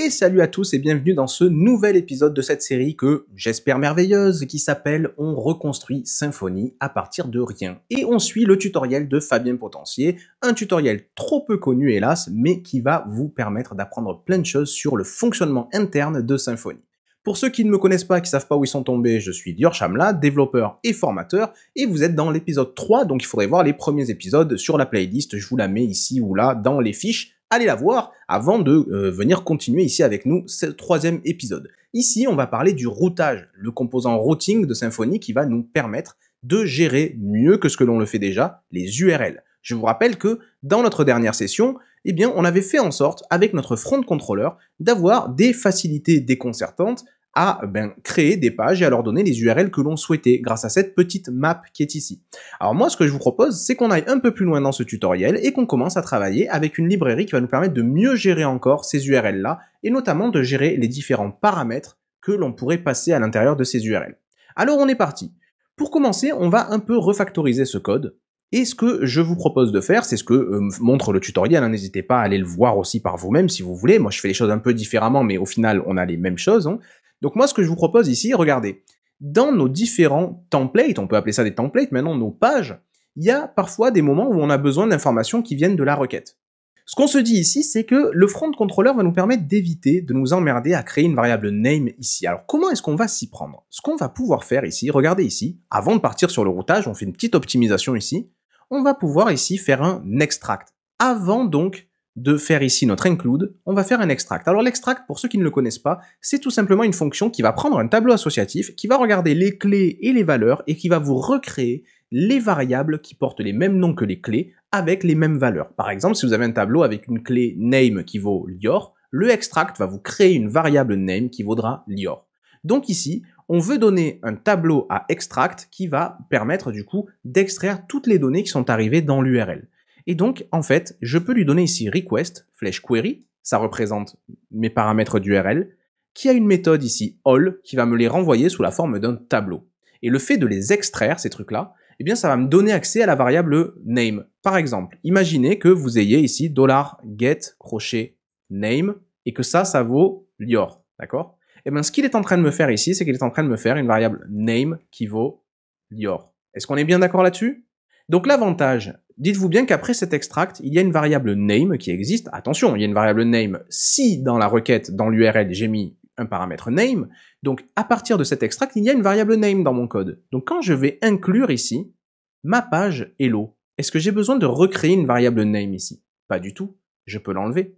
Et salut à tous et bienvenue dans ce nouvel épisode de cette série que j'espère merveilleuse qui s'appelle On reconstruit Symfony à partir de rien. Et on suit le tutoriel de Fabien Potentier, un tutoriel trop peu connu hélas, mais qui va vous permettre d'apprendre plein de choses sur le fonctionnement interne de Symfony. Pour ceux qui ne me connaissent pas, qui ne savent pas où ils sont tombés, je suis Dior Chamla, développeur et formateur, et vous êtes dans l'épisode 3, donc il faudrait voir les premiers épisodes sur la playlist, je vous la mets ici ou là dans les fiches allez la voir avant de euh, venir continuer ici avec nous ce troisième épisode. Ici, on va parler du routage, le composant routing de Symfony qui va nous permettre de gérer mieux que ce que l'on le fait déjà les URL. Je vous rappelle que dans notre dernière session, eh bien, on avait fait en sorte, avec notre front controller, d'avoir des facilités déconcertantes à ben, créer des pages et à leur donner les URL que l'on souhaitait grâce à cette petite map qui est ici. Alors moi, ce que je vous propose, c'est qu'on aille un peu plus loin dans ce tutoriel et qu'on commence à travailler avec une librairie qui va nous permettre de mieux gérer encore ces URL-là et notamment de gérer les différents paramètres que l'on pourrait passer à l'intérieur de ces URL. Alors on est parti. Pour commencer, on va un peu refactoriser ce code. Et ce que je vous propose de faire, c'est ce que euh, montre le tutoriel, hein, n'hésitez pas à aller le voir aussi par vous-même si vous voulez. Moi, je fais les choses un peu différemment, mais au final, on a les mêmes choses. Hein. Donc moi, ce que je vous propose ici, regardez, dans nos différents templates, on peut appeler ça des templates, maintenant nos pages, il y a parfois des moments où on a besoin d'informations qui viennent de la requête. Ce qu'on se dit ici, c'est que le front controller va nous permettre d'éviter de nous emmerder à créer une variable name ici. Alors comment est-ce qu'on va s'y prendre Ce qu'on va pouvoir faire ici, regardez ici, avant de partir sur le routage, on fait une petite optimisation ici, on va pouvoir ici faire un extract. Avant donc de faire ici notre include, on va faire un extract. Alors l'extract, pour ceux qui ne le connaissent pas, c'est tout simplement une fonction qui va prendre un tableau associatif, qui va regarder les clés et les valeurs, et qui va vous recréer les variables qui portent les mêmes noms que les clés, avec les mêmes valeurs. Par exemple, si vous avez un tableau avec une clé name qui vaut Lior, le extract va vous créer une variable name qui vaudra Lior. Donc ici, on veut donner un tableau à extract qui va permettre du coup d'extraire toutes les données qui sont arrivées dans l'URL. Et donc, en fait, je peux lui donner ici request, flèche query, ça représente mes paramètres d'URL, qui a une méthode ici all qui va me les renvoyer sous la forme d'un tableau. Et le fait de les extraire, ces trucs-là, eh bien, ça va me donner accès à la variable name. Par exemple, imaginez que vous ayez ici $get crochet name et que ça, ça vaut Lior. D'accord Eh bien, ce qu'il est en train de me faire ici, c'est qu'il est en train de me faire une variable name qui vaut Lior. Est-ce qu'on est bien d'accord là-dessus Donc, l'avantage Dites-vous bien qu'après cet extract, il y a une variable name qui existe. Attention, il y a une variable name si dans la requête, dans l'URL, j'ai mis un paramètre name. Donc à partir de cet extract, il y a une variable name dans mon code. Donc quand je vais inclure ici ma page hello, est-ce que j'ai besoin de recréer une variable name ici Pas du tout, je peux l'enlever.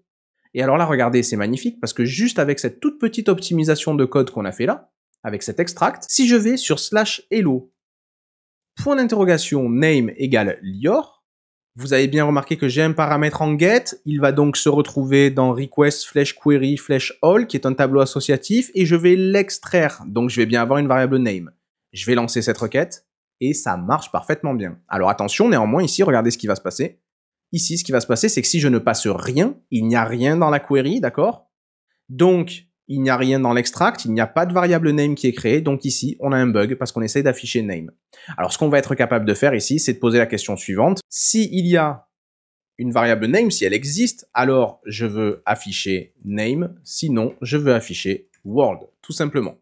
Et alors là, regardez, c'est magnifique parce que juste avec cette toute petite optimisation de code qu'on a fait là, avec cet extract, si je vais sur slash hello, point d'interrogation name égale Lior, vous avez bien remarqué que j'ai un paramètre en get. Il va donc se retrouver dans request flash query flash all, qui est un tableau associatif, et je vais l'extraire. Donc, je vais bien avoir une variable name. Je vais lancer cette requête, et ça marche parfaitement bien. Alors, attention, néanmoins, ici, regardez ce qui va se passer. Ici, ce qui va se passer, c'est que si je ne passe rien, il n'y a rien dans la query, d'accord Donc, il n'y a rien dans l'extract, il n'y a pas de variable name qui est créée, donc ici, on a un bug parce qu'on essaye d'afficher name. Alors, ce qu'on va être capable de faire ici, c'est de poser la question suivante. il y a une variable name, si elle existe, alors je veux afficher name, sinon je veux afficher world, tout simplement.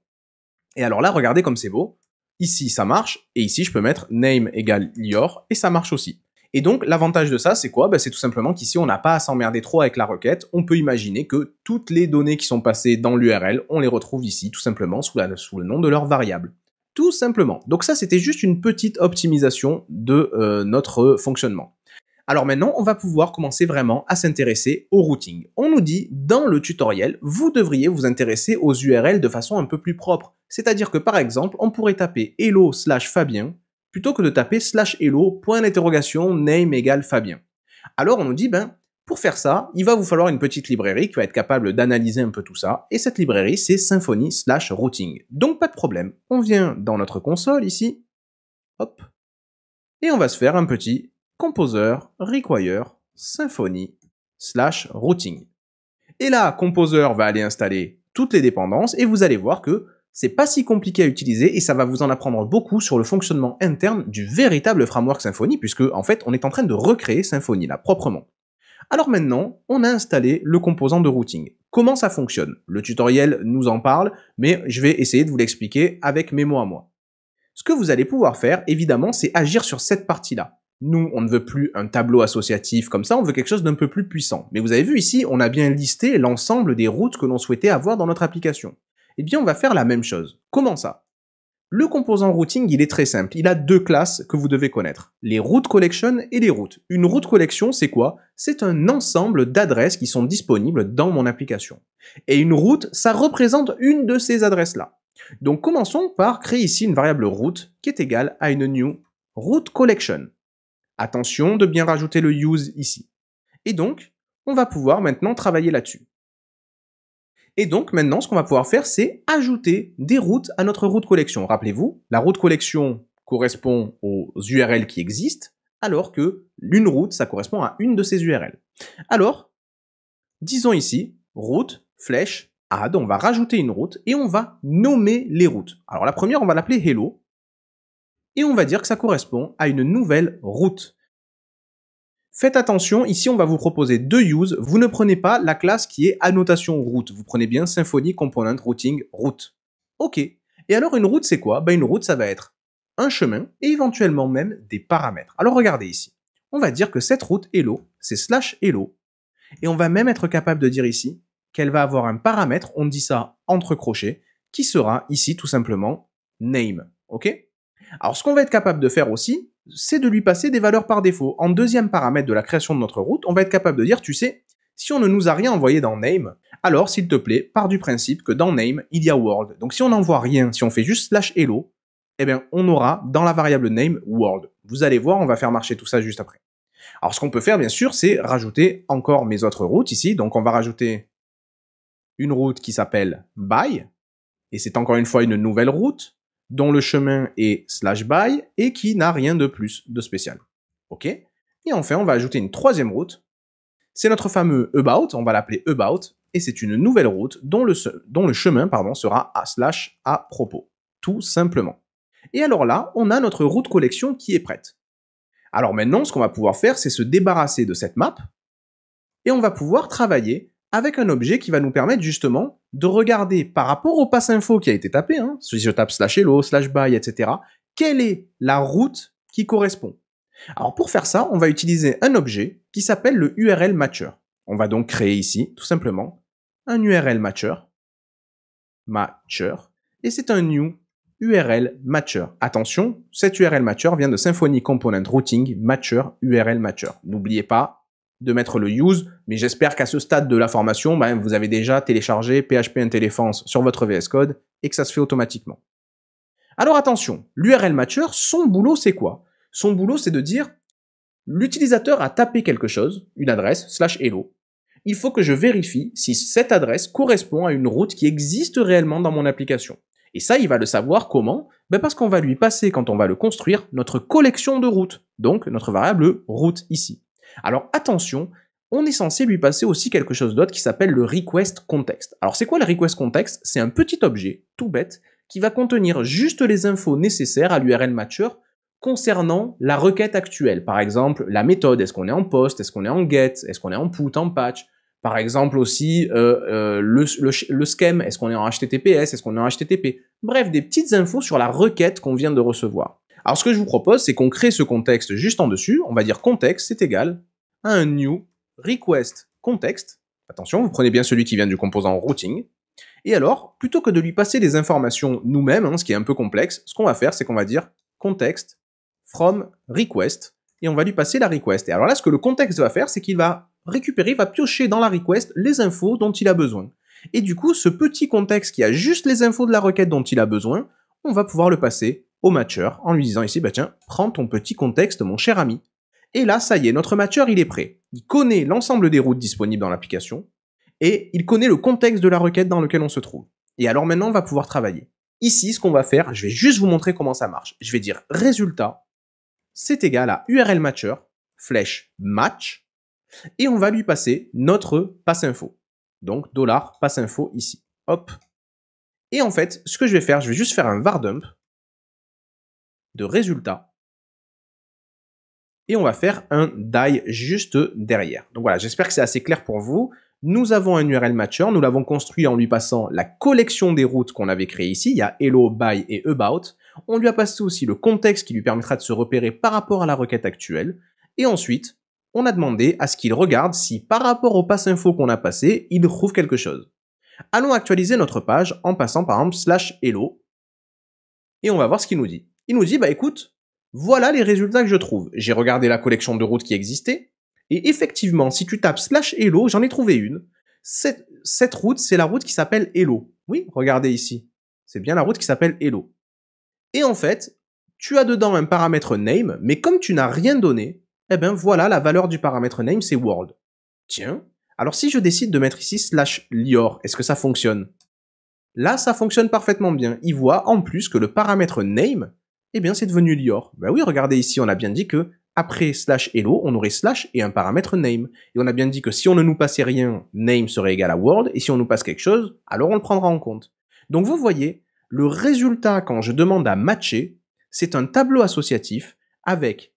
Et alors là, regardez comme c'est beau. Ici, ça marche, et ici, je peux mettre name égale Lior, et ça marche aussi. Et donc, l'avantage de ça, c'est quoi ben, C'est tout simplement qu'ici, on n'a pas à s'emmerder trop avec la requête. On peut imaginer que toutes les données qui sont passées dans l'URL, on les retrouve ici, tout simplement, sous, le nom de leur variable. Tout simplement. Donc ça, c'était juste une petite optimisation de euh, notre fonctionnement. Alors maintenant, on va pouvoir commencer vraiment à s'intéresser au routing. On nous dit dans le tutoriel, vous devriez vous intéresser aux URL de façon un peu plus propre. C'est-à-dire que par exemple, on pourrait taper hello slash Fabien plutôt que de taper slash hello, point d'interrogation, name égale Fabien. Alors on nous dit, ben, pour faire ça, il va vous falloir une petite librairie qui va être capable d'analyser un peu tout ça, et cette librairie, c'est Symfony slash routing. Donc pas de problème, on vient dans notre console ici, hop, et on va se faire un petit composer require symfony slash routing. Et là, composer va aller installer toutes les dépendances, et vous allez voir que c'est pas si compliqué à utiliser et ça va vous en apprendre beaucoup sur le fonctionnement interne du véritable framework Symfony puisque en fait on est en train de recréer Symfony là proprement. Alors maintenant, on a installé le composant de routing. Comment ça fonctionne Le tutoriel nous en parle, mais je vais essayer de vous l'expliquer avec mes mots à moi. Ce que vous allez pouvoir faire, évidemment, c'est agir sur cette partie-là. Nous, on ne veut plus un tableau associatif comme ça, on veut quelque chose d'un peu plus puissant. Mais vous avez vu ici, on a bien listé l'ensemble des routes que l'on souhaitait avoir dans notre application. Eh bien, on va faire la même chose. Comment ça le composant routing, il est très simple. Il a deux classes que vous devez connaître. Les route collection et les routes. Une route collection, c'est quoi C'est un ensemble d'adresses qui sont disponibles dans mon application. Et une route, ça représente une de ces adresses-là. Donc commençons par créer ici une variable route qui est égale à une new route collection. Attention de bien rajouter le use ici. Et donc, on va pouvoir maintenant travailler là-dessus. Et donc maintenant, ce qu'on va pouvoir faire, c'est ajouter des routes à notre route collection. Rappelez-vous, la route collection correspond aux URL qui existent, alors que l'une route, ça correspond à une de ces URL. Alors, disons ici, route, flèche, add, on va rajouter une route et on va nommer les routes. Alors la première, on va l'appeler hello, et on va dire que ça correspond à une nouvelle route. Faites attention, ici on va vous proposer deux use, vous ne prenez pas la classe qui est annotation route, vous prenez bien Symfony Component Routing Route. Ok, et alors une route c'est quoi ben, Une route ça va être un chemin et éventuellement même des paramètres. Alors regardez ici, on va dire que cette route hello, c'est slash hello, et on va même être capable de dire ici qu'elle va avoir un paramètre, on dit ça entre crochets, qui sera ici tout simplement name. Ok Alors ce qu'on va être capable de faire aussi, c'est de lui passer des valeurs par défaut. En deuxième paramètre de la création de notre route, on va être capable de dire, tu sais, si on ne nous a rien envoyé dans name, alors s'il te plaît, pars du principe que dans name, il y a world. Donc si on n'envoie rien, si on fait juste slash hello, eh bien on aura dans la variable name world. Vous allez voir, on va faire marcher tout ça juste après. Alors ce qu'on peut faire bien sûr, c'est rajouter encore mes autres routes ici. Donc on va rajouter une route qui s'appelle by, et c'est encore une fois une nouvelle route dont le chemin est slash by et qui n'a rien de plus de spécial. OK Et enfin, on va ajouter une troisième route. C'est notre fameux about, on va l'appeler about, et c'est une nouvelle route dont le, chemin pardon, sera à slash à propos, tout simplement. Et alors là, on a notre route collection qui est prête. Alors maintenant, ce qu'on va pouvoir faire, c'est se débarrasser de cette map, et on va pouvoir travailler avec un objet qui va nous permettre justement de regarder par rapport au pass info qui a été tapé, hein, si je tape slash hello, slash by, etc., quelle est la route qui correspond. Alors pour faire ça, on va utiliser un objet qui s'appelle le URL matcher. On va donc créer ici, tout simplement, un URL matcher, matcher, et c'est un new URL matcher. Attention, cet URL matcher vient de Symfony Component Routing Matcher URL matcher. N'oubliez pas, de mettre le use, mais j'espère qu'à ce stade de la formation, ben, vous avez déjà téléchargé PHP IntelliFence sur votre VS Code et que ça se fait automatiquement. Alors attention, l'URL Matcher, son boulot c'est quoi Son boulot c'est de dire l'utilisateur a tapé quelque chose, une adresse, slash hello. Il faut que je vérifie si cette adresse correspond à une route qui existe réellement dans mon application. Et ça, il va le savoir comment ben Parce qu'on va lui passer, quand on va le construire, notre collection de routes, donc notre variable route ici. Alors attention, on est censé lui passer aussi quelque chose d'autre qui s'appelle le request context. Alors c'est quoi le request context C'est un petit objet, tout bête, qui va contenir juste les infos nécessaires à l'URL matcher concernant la requête actuelle. Par exemple, la méthode, est-ce qu'on est en post, est-ce qu'on est en get, est-ce qu'on est en put, en patch. Par exemple aussi, euh, euh, le, scheme, est-ce qu'on est en HTTPS, est-ce qu'on est en HTTP. Bref, des petites infos sur la requête qu'on vient de recevoir. Alors ce que je vous propose, c'est qu'on crée ce contexte juste en dessus, on va dire contexte, c'est égal un new request context. Attention, vous prenez bien celui qui vient du composant routing. Et alors, plutôt que de lui passer des informations nous-mêmes, hein, ce qui est un peu complexe, ce qu'on va faire, c'est qu'on va dire context from request et on va lui passer la request. Et alors là, ce que le contexte va faire, c'est qu'il va récupérer, va piocher dans la request les infos dont il a besoin. Et du coup, ce petit contexte qui a juste les infos de la requête dont il a besoin, on va pouvoir le passer au matcher en lui disant ici, bah tiens, prends ton petit contexte, mon cher ami. Et là, ça y est, notre matcheur, il est prêt. Il connaît l'ensemble des routes disponibles dans l'application et il connaît le contexte de la requête dans lequel on se trouve. Et alors maintenant, on va pouvoir travailler. Ici, ce qu'on va faire, je vais juste vous montrer comment ça marche. Je vais dire résultat, c'est égal à URL matcher, flèche match, et on va lui passer notre passe info. Donc, dollar passe info ici. Hop. Et en fait, ce que je vais faire, je vais juste faire un var dump de résultat et on va faire un die juste derrière. Donc voilà, j'espère que c'est assez clair pour vous. Nous avons un URL matcher, nous l'avons construit en lui passant la collection des routes qu'on avait créées ici, il y a hello, by et about. On lui a passé aussi le contexte qui lui permettra de se repérer par rapport à la requête actuelle. Et ensuite, on a demandé à ce qu'il regarde si par rapport au pass info qu'on a passé, il trouve quelque chose. Allons actualiser notre page en passant par exemple slash hello. Et on va voir ce qu'il nous dit. Il nous dit, bah écoute, voilà les résultats que je trouve. J'ai regardé la collection de routes qui existait, et effectivement, si tu tapes slash Hello, j'en ai trouvé une. Cette, route, c'est la route qui s'appelle Hello. Oui, regardez ici. C'est bien la route qui s'appelle Hello. Et en fait, tu as dedans un paramètre name, mais comme tu n'as rien donné, eh bien voilà, la valeur du paramètre name, c'est world. Tiens, alors si je décide de mettre ici slash Lior, est-ce que ça fonctionne Là, ça fonctionne parfaitement bien. Il voit en plus que le paramètre name, eh bien c'est devenu Lior. ben oui, regardez ici, on a bien dit que après slash hello, on aurait slash et un paramètre name. Et on a bien dit que si on ne nous passait rien, name serait égal à world, et si on nous passe quelque chose, alors on le prendra en compte. Donc vous voyez, le résultat quand je demande à matcher, c'est un tableau associatif avec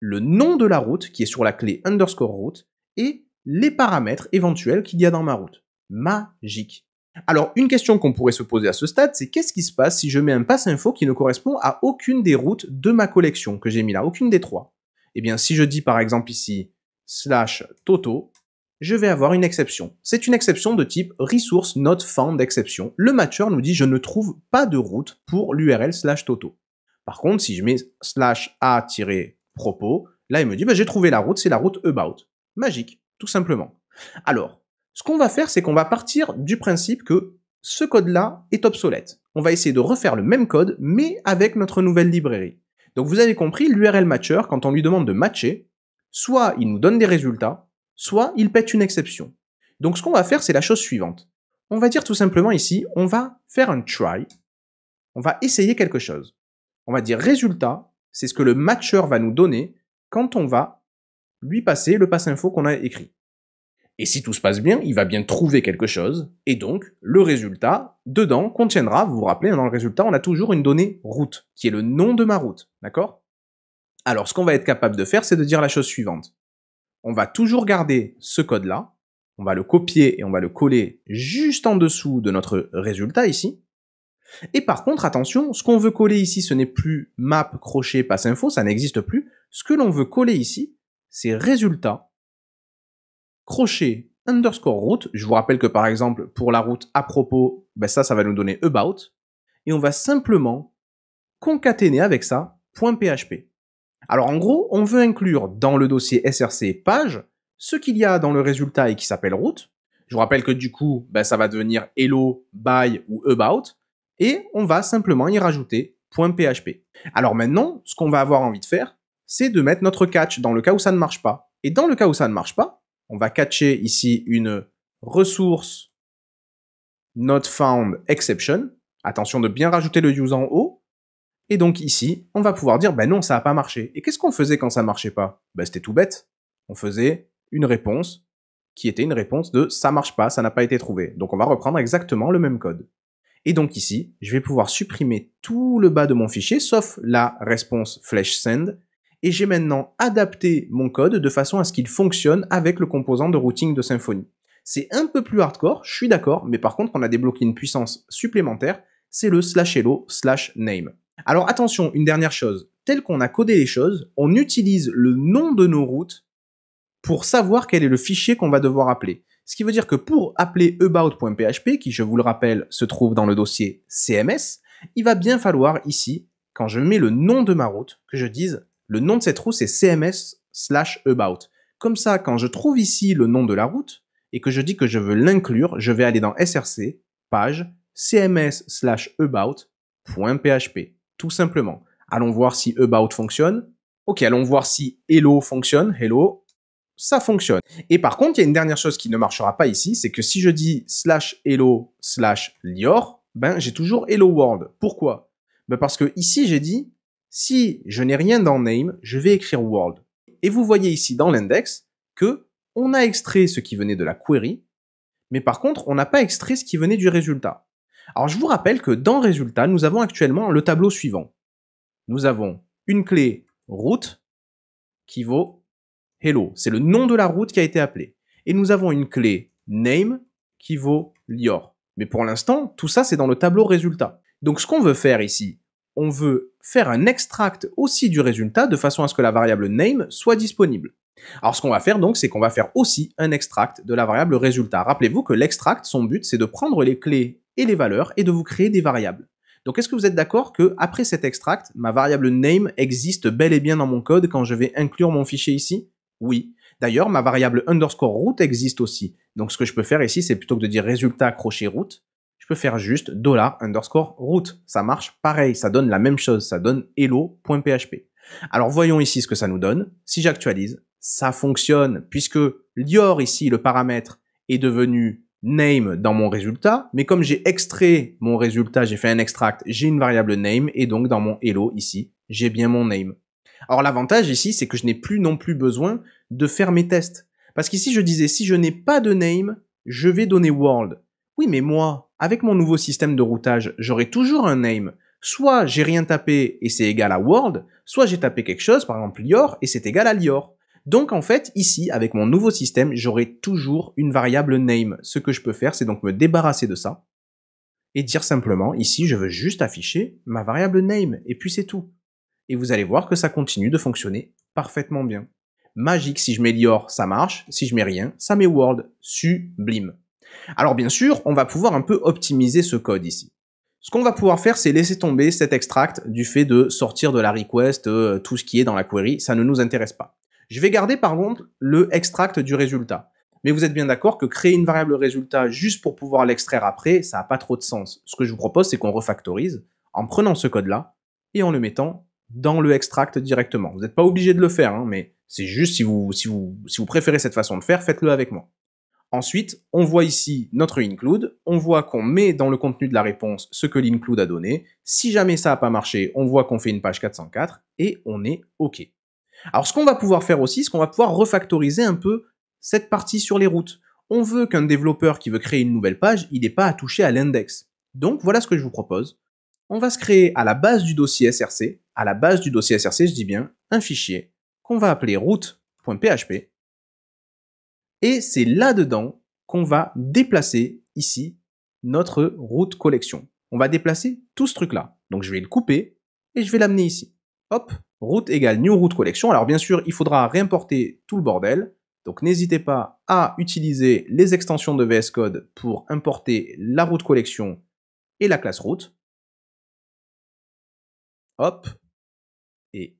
le nom de la route qui est sur la clé underscore route et les paramètres éventuels qu'il y a dans ma route. Magique. Alors, une question qu'on pourrait se poser à ce stade, c'est qu'est-ce qui se passe si je mets un pass info qui ne correspond à aucune des routes de ma collection que j'ai mis là, aucune des trois Eh bien, si je dis par exemple ici slash Toto, je vais avoir une exception. C'est une exception de type resource not found exception. Le matcher nous dit je ne trouve pas de route pour l'URL slash Toto. Par contre, si je mets slash a-propos, là il me dit bah, j'ai trouvé la route, c'est la route about. Magique, tout simplement. Alors, ce qu'on va faire, c'est qu'on va partir du principe que ce code-là est obsolète. On va essayer de refaire le même code, mais avec notre nouvelle librairie. Donc vous avez compris, l'URL matcher, quand on lui demande de matcher, soit il nous donne des résultats, soit il pète une exception. Donc ce qu'on va faire, c'est la chose suivante. On va dire tout simplement ici, on va faire un try, on va essayer quelque chose. On va dire résultat, c'est ce que le matcher va nous donner quand on va lui passer le pass info qu'on a écrit. Et si tout se passe bien, il va bien trouver quelque chose, et donc le résultat, dedans, contiendra, vous vous rappelez, hein, dans le résultat, on a toujours une donnée route, qui est le nom de ma route, d'accord Alors ce qu'on va être capable de faire, c'est de dire la chose suivante. On va toujours garder ce code-là, on va le copier et on va le coller juste en dessous de notre résultat ici. Et par contre, attention, ce qu'on veut coller ici, ce n'est plus map, crochet, passe info, ça n'existe plus. Ce que l'on veut coller ici, c'est résultat crochet underscore route. Je vous rappelle que par exemple, pour la route à propos, ben ça, ça va nous donner about. Et on va simplement concaténer avec ça .php. Alors en gros, on veut inclure dans le dossier src page ce qu'il y a dans le résultat et qui s'appelle route. Je vous rappelle que du coup, ben ça va devenir hello, by ou about. Et on va simplement y rajouter .php. Alors maintenant, ce qu'on va avoir envie de faire, c'est de mettre notre catch dans le cas où ça ne marche pas. Et dans le cas où ça ne marche pas, on va catcher ici une ressource not found exception. Attention de bien rajouter le use en haut. Et donc ici, on va pouvoir dire, ben non, ça n'a pas marché. Et qu'est-ce qu'on faisait quand ça ne marchait pas Ben c'était tout bête. On faisait une réponse qui était une réponse de ça marche pas, ça n'a pas été trouvé. Donc on va reprendre exactement le même code. Et donc ici, je vais pouvoir supprimer tout le bas de mon fichier, sauf la réponse flash send, et j'ai maintenant adapté mon code de façon à ce qu'il fonctionne avec le composant de routing de Symfony. C'est un peu plus hardcore, je suis d'accord, mais par contre on a débloqué une puissance supplémentaire, c'est le slash hello slash name. Alors attention, une dernière chose, tel qu'on a codé les choses, on utilise le nom de nos routes pour savoir quel est le fichier qu'on va devoir appeler. Ce qui veut dire que pour appeler about.php, qui je vous le rappelle se trouve dans le dossier CMS, il va bien falloir ici, quand je mets le nom de ma route, que je dise le nom de cette route, c'est CMS slash about. Comme ça, quand je trouve ici le nom de la route et que je dis que je veux l'inclure, je vais aller dans SRC, page, CMS slash about.php. Tout simplement. Allons voir si about fonctionne. Ok, allons voir si hello fonctionne. Hello, ça fonctionne. Et par contre, il y a une dernière chose qui ne marchera pas ici, c'est que si je dis slash hello slash lior, ben j'ai toujours hello world. Pourquoi ben Parce que ici j'ai dit si je n'ai rien dans name, je vais écrire world. Et vous voyez ici dans l'index que on a extrait ce qui venait de la query, mais par contre, on n'a pas extrait ce qui venait du résultat. Alors je vous rappelle que dans résultat, nous avons actuellement le tableau suivant. Nous avons une clé route qui vaut hello, c'est le nom de la route qui a été appelée. Et nous avons une clé name qui vaut Lior. Mais pour l'instant, tout ça c'est dans le tableau résultat. Donc ce qu'on veut faire ici, on veut faire un extract aussi du résultat de façon à ce que la variable name soit disponible. Alors ce qu'on va faire donc, c'est qu'on va faire aussi un extract de la variable résultat. Rappelez-vous que l'extract, son but, c'est de prendre les clés et les valeurs et de vous créer des variables. Donc est-ce que vous êtes d'accord que après cet extract, ma variable name existe bel et bien dans mon code quand je vais inclure mon fichier ici Oui. D'ailleurs, ma variable underscore root existe aussi. Donc ce que je peux faire ici, c'est plutôt que de dire résultat accroché root, je peux faire juste dollar underscore root. Ça marche pareil, ça donne la même chose, ça donne hello.php. Alors voyons ici ce que ça nous donne. Si j'actualise, ça fonctionne puisque l'ior ici, le paramètre, est devenu name dans mon résultat, mais comme j'ai extrait mon résultat, j'ai fait un extract, j'ai une variable name, et donc dans mon hello ici, j'ai bien mon name. Alors l'avantage ici, c'est que je n'ai plus non plus besoin de faire mes tests. Parce qu'ici, je disais, si je n'ai pas de name, je vais donner world. Oui, mais moi, avec mon nouveau système de routage, j'aurai toujours un name. Soit j'ai rien tapé et c'est égal à world, soit j'ai tapé quelque chose, par exemple Lior, et c'est égal à Lior. Donc en fait, ici, avec mon nouveau système, j'aurai toujours une variable name. Ce que je peux faire, c'est donc me débarrasser de ça et dire simplement, ici, je veux juste afficher ma variable name, et puis c'est tout. Et vous allez voir que ça continue de fonctionner parfaitement bien. Magique, si je mets Lior, ça marche, si je mets rien, ça met World. Sublime. Alors bien sûr, on va pouvoir un peu optimiser ce code ici. Ce qu'on va pouvoir faire, c'est laisser tomber cet extract du fait de sortir de la request euh, tout ce qui est dans la query, ça ne nous intéresse pas. Je vais garder par contre le extract du résultat. Mais vous êtes bien d'accord que créer une variable résultat juste pour pouvoir l'extraire après, ça n'a pas trop de sens. Ce que je vous propose, c'est qu'on refactorise en prenant ce code-là et en le mettant dans le extract directement. Vous n'êtes pas obligé de le faire, hein, mais c'est juste si vous, si vous préférez cette façon de faire, faites-le avec moi. Ensuite, on voit ici notre include, on voit qu'on met dans le contenu de la réponse ce que l'include a donné. Si jamais ça n'a pas marché, on voit qu'on fait une page 404 et on est OK. Alors ce qu'on va pouvoir faire aussi, c'est qu'on va pouvoir refactoriser un peu cette partie sur les routes. On veut qu'un développeur qui veut créer une nouvelle page, il n'ait pas à toucher à l'index. Donc voilà ce que je vous propose. On va se créer à la base du dossier src, à la base du dossier src, je dis bien, un fichier qu'on va appeler route.php et c'est là-dedans qu'on va déplacer ici notre route collection. On va déplacer tout ce truc-là. Donc je vais le couper et je vais l'amener ici. Hop, route égale new route collection. Alors bien sûr, il faudra réimporter tout le bordel. Donc n'hésitez pas à utiliser les extensions de VS Code pour importer la route collection et la classe route. Hop, et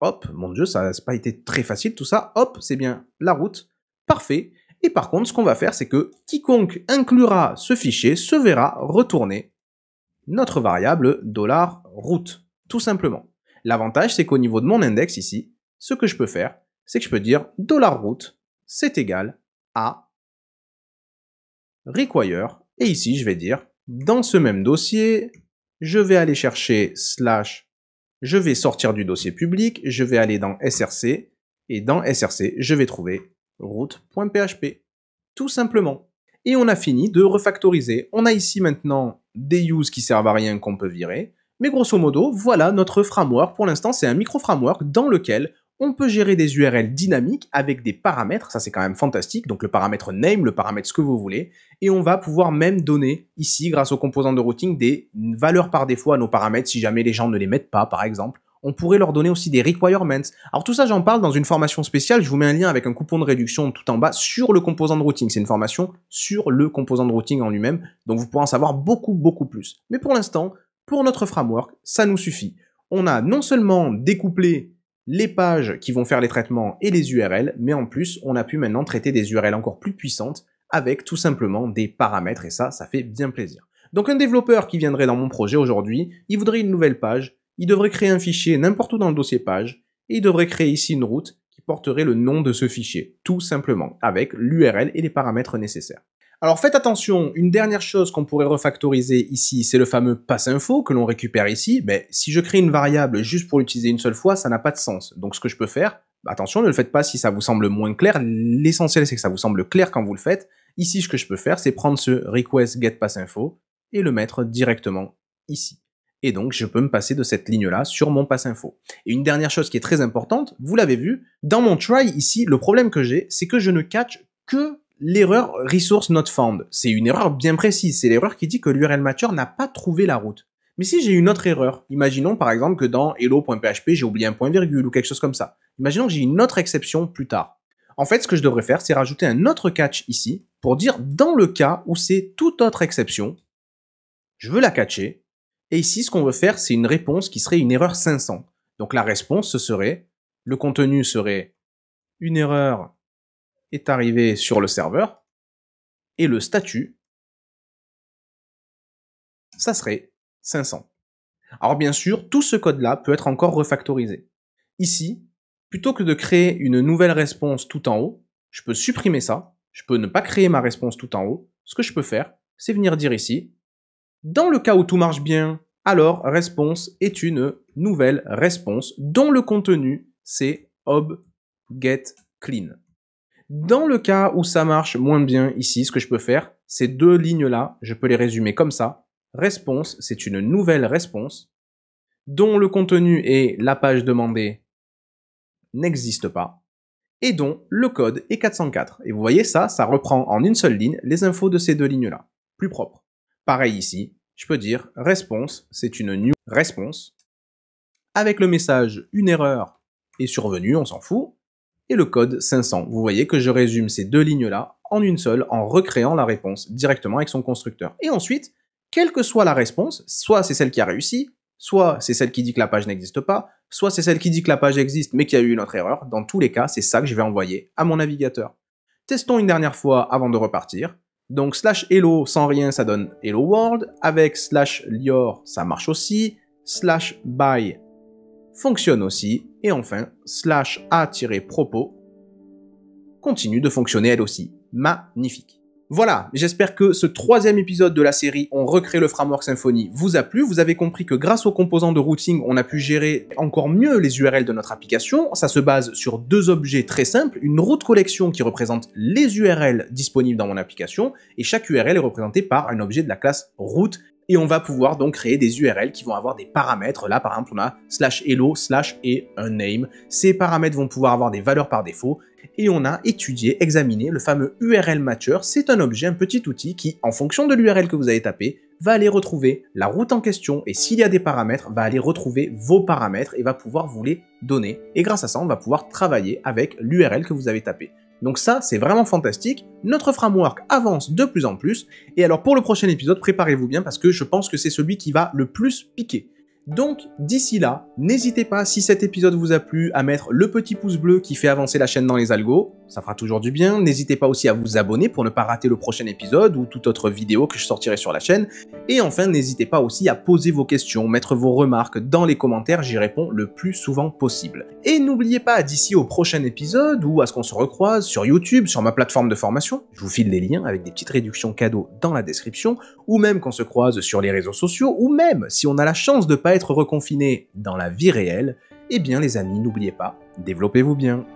hop, mon dieu, ça n'a pas été très facile tout ça. Hop, c'est bien la route Parfait. Et par contre, ce qu'on va faire, c'est que quiconque inclura ce fichier se verra retourner notre variable $route, tout simplement. L'avantage, c'est qu'au niveau de mon index ici, ce que je peux faire, c'est que je peux dire $route, c'est égal à require, et ici, je vais dire, dans ce même dossier, je vais aller chercher slash, je vais sortir du dossier public, je vais aller dans SRC, et dans SRC, je vais trouver route.php. Tout simplement. Et on a fini de refactoriser. On a ici maintenant des use qui servent à rien qu'on peut virer. Mais grosso modo, voilà notre framework. Pour l'instant, c'est un micro-framework dans lequel on peut gérer des URL dynamiques avec des paramètres, ça c'est quand même fantastique, donc le paramètre name, le paramètre ce que vous voulez, et on va pouvoir même donner ici, grâce aux composants de routing, des valeurs par défaut à nos paramètres si jamais les gens ne les mettent pas, par exemple on pourrait leur donner aussi des requirements. Alors tout ça, j'en parle dans une formation spéciale, je vous mets un lien avec un coupon de réduction tout en bas sur le composant de routing. C'est une formation sur le composant de routing en lui-même, donc vous pourrez en savoir beaucoup, beaucoup plus. Mais pour l'instant, pour notre framework, ça nous suffit. On a non seulement découplé les pages qui vont faire les traitements et les URL, mais en plus, on a pu maintenant traiter des URL encore plus puissantes avec tout simplement des paramètres, et ça, ça fait bien plaisir. Donc un développeur qui viendrait dans mon projet aujourd'hui, il voudrait une nouvelle page il devrait créer un fichier n'importe où dans le dossier page, et il devrait créer ici une route qui porterait le nom de ce fichier, tout simplement, avec l'URL et les paramètres nécessaires. Alors faites attention, une dernière chose qu'on pourrait refactoriser ici, c'est le fameux pass info que l'on récupère ici, mais si je crée une variable juste pour l'utiliser une seule fois, ça n'a pas de sens. Donc ce que je peux faire, attention, ne le faites pas si ça vous semble moins clair, l'essentiel c'est que ça vous semble clair quand vous le faites. Ici ce que je peux faire, c'est prendre ce request get pass info et le mettre directement ici. Et donc, je peux me passer de cette ligne-là sur mon pass info. Et une dernière chose qui est très importante, vous l'avez vu, dans mon try ici, le problème que j'ai, c'est que je ne catch que l'erreur resource not found. C'est une erreur bien précise. C'est l'erreur qui dit que l'URL mature n'a pas trouvé la route. Mais si j'ai une autre erreur, imaginons par exemple que dans hello.php j'ai oublié un point virgule ou quelque chose comme ça. Imaginons que j'ai une autre exception plus tard. En fait, ce que je devrais faire, c'est rajouter un autre catch ici pour dire dans le cas où c'est toute autre exception, je veux la catcher et ici, ce qu'on veut faire, c'est une réponse qui serait une erreur 500. Donc la réponse, ce serait, le contenu serait une erreur est arrivée sur le serveur, et le statut, ça serait 500. Alors bien sûr, tout ce code-là peut être encore refactorisé. Ici, plutôt que de créer une nouvelle réponse tout en haut, je peux supprimer ça, je peux ne pas créer ma réponse tout en haut. Ce que je peux faire, c'est venir dire ici, dans le cas où tout marche bien, alors response est une nouvelle réponse dont le contenu c'est ob get clean. Dans le cas où ça marche moins bien ici, ce que je peux faire, ces deux lignes-là, je peux les résumer comme ça. Response, c'est une nouvelle réponse dont le contenu et la page demandée n'existe pas et dont le code est 404. Et vous voyez ça, ça reprend en une seule ligne les infos de ces deux lignes-là. Plus propre. Pareil ici, je peux dire response, c'est une new response, avec le message une erreur est survenue, on s'en fout, et le code 500. Vous voyez que je résume ces deux lignes-là en une seule, en recréant la réponse directement avec son constructeur. Et ensuite, quelle que soit la réponse, soit c'est celle qui a réussi, soit c'est celle qui dit que la page n'existe pas, soit c'est celle qui dit que la page existe mais qu'il y a eu une autre erreur, dans tous les cas, c'est ça que je vais envoyer à mon navigateur. Testons une dernière fois avant de repartir. Donc slash hello sans rien, ça donne hello world. Avec slash lior, ça marche aussi. Slash by fonctionne aussi. Et enfin, slash a-propos continue de fonctionner elle aussi. Magnifique. Voilà, j'espère que ce troisième épisode de la série On recrée le framework Symfony vous a plu. Vous avez compris que grâce aux composants de routing, on a pu gérer encore mieux les URL de notre application. Ça se base sur deux objets très simples, une route collection qui représente les URL disponibles dans mon application, et chaque URL est représentée par un objet de la classe route et on va pouvoir donc créer des URL qui vont avoir des paramètres. Là, par exemple, on a slash hello, slash et un name. Ces paramètres vont pouvoir avoir des valeurs par défaut et on a étudié, examiné le fameux URL Matcher. C'est un objet, un petit outil qui, en fonction de l'URL que vous avez tapé, va aller retrouver la route en question et s'il y a des paramètres, va aller retrouver vos paramètres et va pouvoir vous les donner. Et grâce à ça, on va pouvoir travailler avec l'URL que vous avez tapé. Donc ça, c'est vraiment fantastique. Notre framework avance de plus en plus. Et alors pour le prochain épisode, préparez-vous bien parce que je pense que c'est celui qui va le plus piquer. Donc d'ici là, n'hésitez pas si cet épisode vous a plu à mettre le petit pouce bleu qui fait avancer la chaîne dans les algos, ça fera toujours du bien. N'hésitez pas aussi à vous abonner pour ne pas rater le prochain épisode ou toute autre vidéo que je sortirai sur la chaîne. Et enfin, n'hésitez pas aussi à poser vos questions, mettre vos remarques dans les commentaires, j'y réponds le plus souvent possible. Et n'oubliez pas d'ici au prochain épisode ou à ce qu'on se recroise sur YouTube, sur ma plateforme de formation, je vous file des liens avec des petites réductions cadeaux dans la description, ou même qu'on se croise sur les réseaux sociaux, ou même si on a la chance de pas être reconfiné dans la vie réelle, eh bien les amis, n'oubliez pas, développez-vous bien.